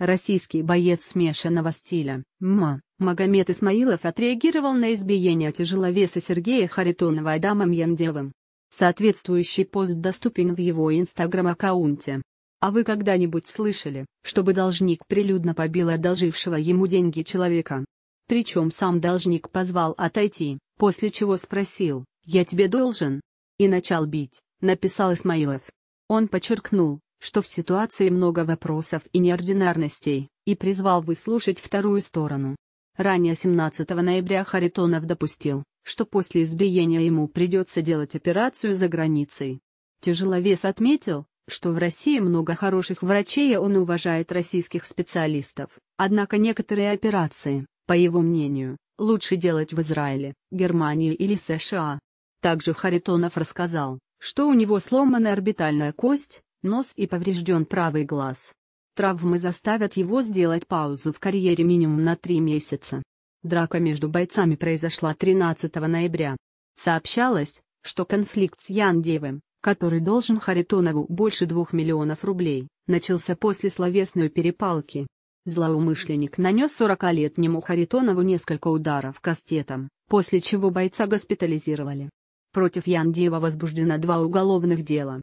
Российский боец смешанного стиля, ММА, Магомед Исмаилов отреагировал на избиение тяжеловеса Сергея Харитонова Адамом Яндевым. Соответствующий пост доступен в его инстаграм-аккаунте. А вы когда-нибудь слышали, чтобы должник прилюдно побил одолжившего ему деньги человека? Причем сам должник позвал отойти, после чего спросил, «Я тебе должен?» И начал бить, написал Исмаилов. Он подчеркнул, что в ситуации много вопросов и неординарностей, и призвал выслушать вторую сторону. Ранее 17 ноября Харитонов допустил, что после избиения ему придется делать операцию за границей. Тяжеловес отметил, что в России много хороших врачей и он уважает российских специалистов, однако некоторые операции, по его мнению, лучше делать в Израиле, Германии или США. Также Харитонов рассказал, что у него сломана орбитальная кость, нос и поврежден правый глаз. Травмы заставят его сделать паузу в карьере минимум на три месяца. Драка между бойцами произошла 13 ноября. Сообщалось, что конфликт с Яндеевым, который должен Харитонову больше двух миллионов рублей, начался после словесной перепалки. Злоумышленник нанес 40-летнему Харитонову несколько ударов кастетом, после чего бойца госпитализировали. Против Яндеева возбуждено два уголовных дела.